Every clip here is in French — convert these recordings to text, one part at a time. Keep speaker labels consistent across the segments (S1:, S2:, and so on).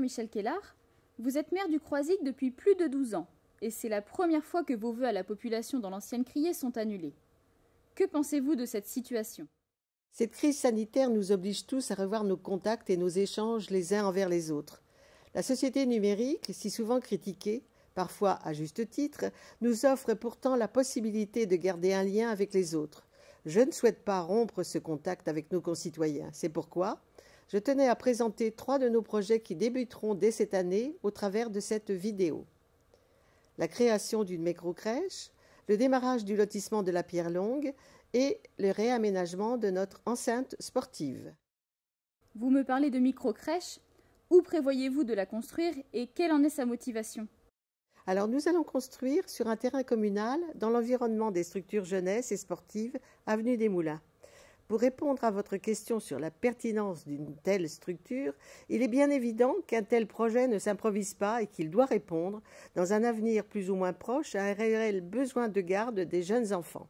S1: Michel Kellar, Vous êtes maire du Croisic depuis plus de 12 ans, et c'est la première fois que vos vœux à la
S2: population dans l'ancienne criée sont annulés.
S1: Que pensez-vous de cette situation
S2: Cette crise sanitaire nous oblige tous à revoir nos contacts et nos échanges les uns envers les autres. La société numérique, si souvent critiquée, parfois à juste titre, nous offre pourtant la possibilité de garder un lien avec les autres. Je ne souhaite pas rompre ce contact avec nos concitoyens. C'est pourquoi je tenais à présenter trois de nos projets qui débuteront dès cette année au travers de cette vidéo. La création d'une microcrèche, le démarrage du lotissement de la Pierre Longue et le réaménagement de notre enceinte sportive. Vous me parlez de micro-crèche. Où prévoyez-vous de
S1: la construire et quelle en est sa motivation
S2: Alors nous allons construire sur un terrain communal dans l'environnement des structures jeunesse et sportives Avenue des Moulins. Pour répondre à votre question sur la pertinence d'une telle structure, il est bien évident qu'un tel projet ne s'improvise pas et qu'il doit répondre, dans un avenir plus ou moins proche, à un réel besoin de garde des jeunes enfants.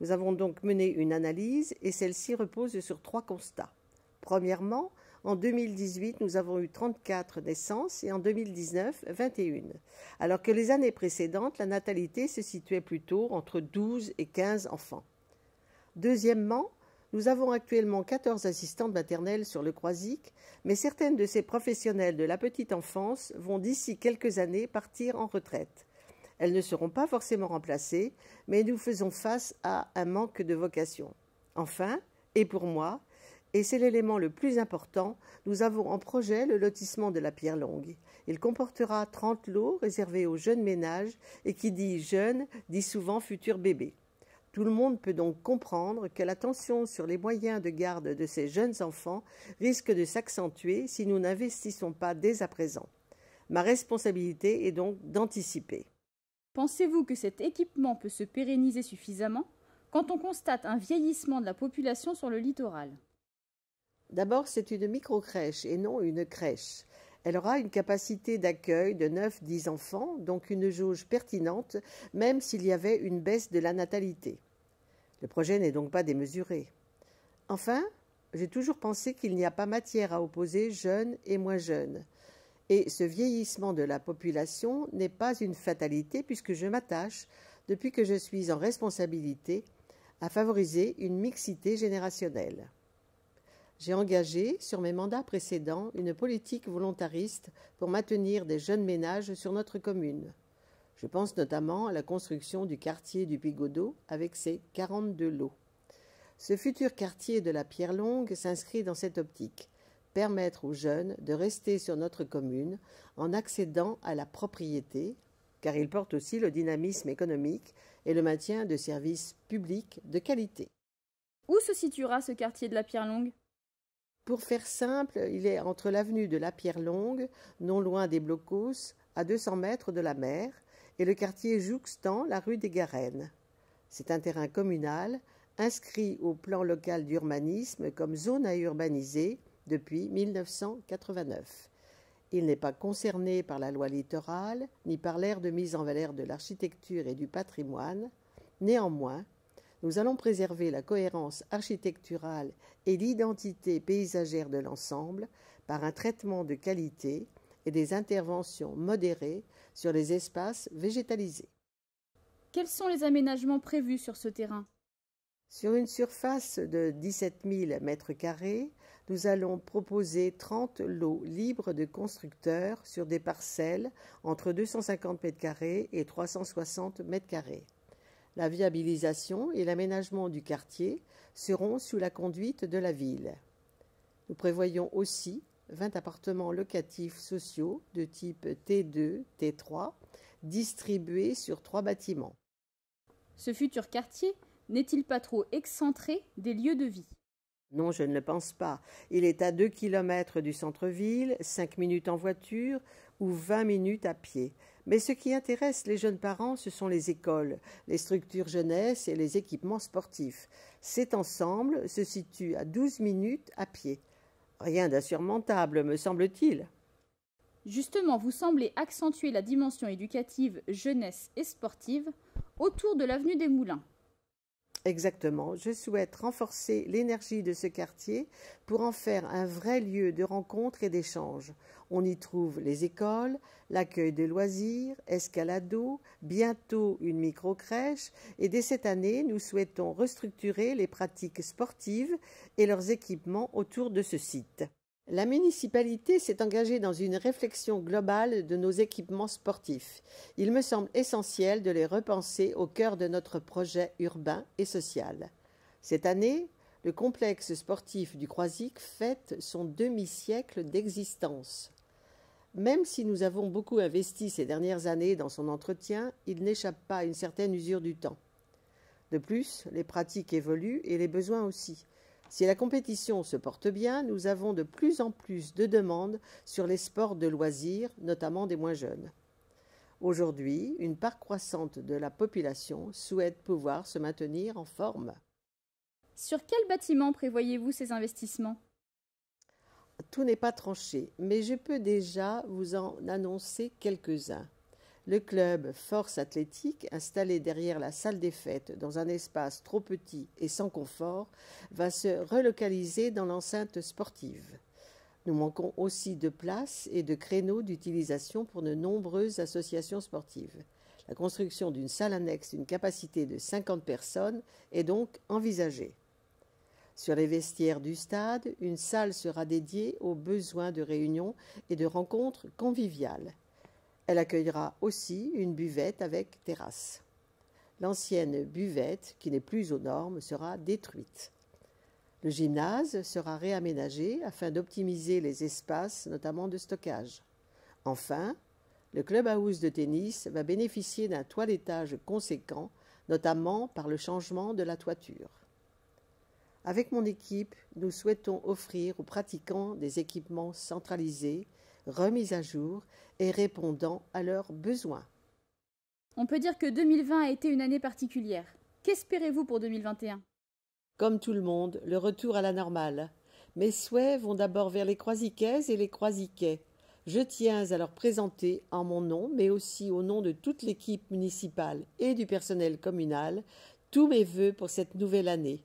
S2: Nous avons donc mené une analyse et celle-ci repose sur trois constats. Premièrement, en 2018, nous avons eu 34 naissances et en 2019, 21. Alors que les années précédentes, la natalité se situait plutôt entre 12 et 15 enfants. Deuxièmement, nous avons actuellement 14 assistantes maternelles sur le Croisic, mais certaines de ces professionnelles de la petite enfance vont d'ici quelques années partir en retraite. Elles ne seront pas forcément remplacées, mais nous faisons face à un manque de vocation. Enfin, et pour moi, et c'est l'élément le plus important, nous avons en projet le lotissement de la Pierre Longue. Il comportera 30 lots réservés aux jeunes ménages et qui dit jeunes dit souvent futur bébé. Tout le monde peut donc comprendre que l'attention sur les moyens de garde de ces jeunes enfants risque de s'accentuer si nous n'investissons pas dès à présent. Ma responsabilité est donc d'anticiper. Pensez-vous que cet
S1: équipement peut se pérenniser suffisamment quand on constate un vieillissement de la population sur le littoral
S2: D'abord, c'est une micro-crèche et non une crèche. Elle aura une capacité d'accueil de 9-10 enfants, donc une jauge pertinente, même s'il y avait une baisse de la natalité. Le projet n'est donc pas démesuré. Enfin, j'ai toujours pensé qu'il n'y a pas matière à opposer jeunes et moins jeunes. Et ce vieillissement de la population n'est pas une fatalité puisque je m'attache, depuis que je suis en responsabilité, à favoriser une mixité générationnelle j'ai engagé, sur mes mandats précédents, une politique volontariste pour maintenir des jeunes ménages sur notre commune. Je pense notamment à la construction du quartier du Bigodeau avec ses 42 lots. Ce futur quartier de la Pierre Longue s'inscrit dans cette optique permettre aux jeunes de rester sur notre commune en accédant à la propriété, car il porte aussi le dynamisme économique et le maintien de services publics de qualité.
S1: Où se situera ce quartier de la Pierre Longue
S2: pour faire simple, il est entre l'avenue de la Pierre Longue, non loin des Blocos, à 200 mètres de la mer, et le quartier jouxtant la rue des Garennes. C'est un terrain communal inscrit au plan local d'urbanisme comme zone à urbaniser depuis 1989. Il n'est pas concerné par la loi littorale ni par l'ère de mise en valeur de l'architecture et du patrimoine. Néanmoins, nous allons préserver la cohérence architecturale et l'identité paysagère de l'ensemble par un traitement de qualité et des interventions modérées sur les espaces végétalisés. Quels
S1: sont les aménagements prévus sur ce terrain
S2: Sur une surface de 17 000 m nous allons proposer 30 lots libres de constructeurs sur des parcelles entre 250 m et 360 m la viabilisation et l'aménagement du quartier seront sous la conduite de la ville. Nous prévoyons aussi 20 appartements locatifs sociaux de type T2, T3, distribués sur trois bâtiments. Ce futur quartier n'est-il pas trop excentré des lieux de vie Non, je ne le pense pas. Il est à 2 km du centre-ville, 5 minutes en voiture ou 20 minutes à pied. Mais ce qui intéresse les jeunes parents, ce sont les écoles, les structures jeunesse et les équipements sportifs. Cet ensemble se situe à 12 minutes à pied. Rien d'insurmontable, me semble-t-il.
S1: Justement, vous semblez accentuer la dimension éducative, jeunesse et sportive autour de l'avenue des Moulins.
S2: Exactement. Je souhaite renforcer l'énergie de ce quartier pour en faire un vrai lieu de rencontre et d'échange. On y trouve les écoles, l'accueil de loisirs, escalado, bientôt une micro-crèche et dès cette année, nous souhaitons restructurer les pratiques sportives et leurs équipements autour de ce site. La municipalité s'est engagée dans une réflexion globale de nos équipements sportifs. Il me semble essentiel de les repenser au cœur de notre projet urbain et social. Cette année, le complexe sportif du Croisic fête son demi-siècle d'existence. Même si nous avons beaucoup investi ces dernières années dans son entretien, il n'échappe pas à une certaine usure du temps. De plus, les pratiques évoluent et les besoins aussi. Si la compétition se porte bien, nous avons de plus en plus de demandes sur les sports de loisirs, notamment des moins jeunes. Aujourd'hui, une part croissante de la population souhaite pouvoir se maintenir en forme.
S1: Sur quel bâtiment prévoyez-vous ces investissements
S2: Tout n'est pas tranché, mais je peux déjà vous en annoncer quelques-uns. Le club Force Athlétique, installé derrière la salle des fêtes dans un espace trop petit et sans confort, va se relocaliser dans l'enceinte sportive. Nous manquons aussi de places et de créneaux d'utilisation pour de nombreuses associations sportives. La construction d'une salle annexe d'une capacité de 50 personnes est donc envisagée. Sur les vestiaires du stade, une salle sera dédiée aux besoins de réunions et de rencontres conviviales. Elle accueillera aussi une buvette avec terrasse. L'ancienne buvette, qui n'est plus aux normes, sera détruite. Le gymnase sera réaménagé afin d'optimiser les espaces, notamment de stockage. Enfin, le club house de tennis va bénéficier d'un toilettage conséquent, notamment par le changement de la toiture. Avec mon équipe, nous souhaitons offrir aux pratiquants des équipements centralisés remise à jour et répondant à leurs besoins.
S1: On peut dire que 2020 a été une année particulière. Qu'espérez-vous pour 2021
S2: Comme tout le monde, le retour à la normale. Mes souhaits vont d'abord vers les Croisiquaises et les Croisiquais. Je tiens à leur présenter, en mon nom, mais aussi au nom de toute l'équipe municipale et du personnel communal, tous mes vœux pour cette nouvelle année.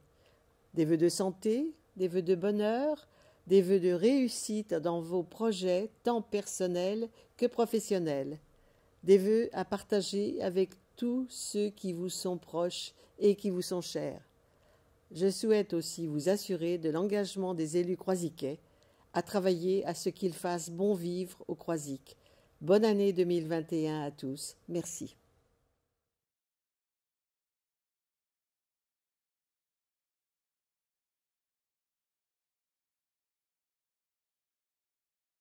S2: Des vœux de santé, des vœux de bonheur, des vœux de réussite dans vos projets tant personnels que professionnels, des vœux à partager avec tous ceux qui vous sont proches et qui vous sont chers. Je souhaite aussi vous assurer de l'engagement des élus croisiquais à travailler à ce qu'ils fassent bon vivre au Croisic. Bonne année 2021 à tous. Merci.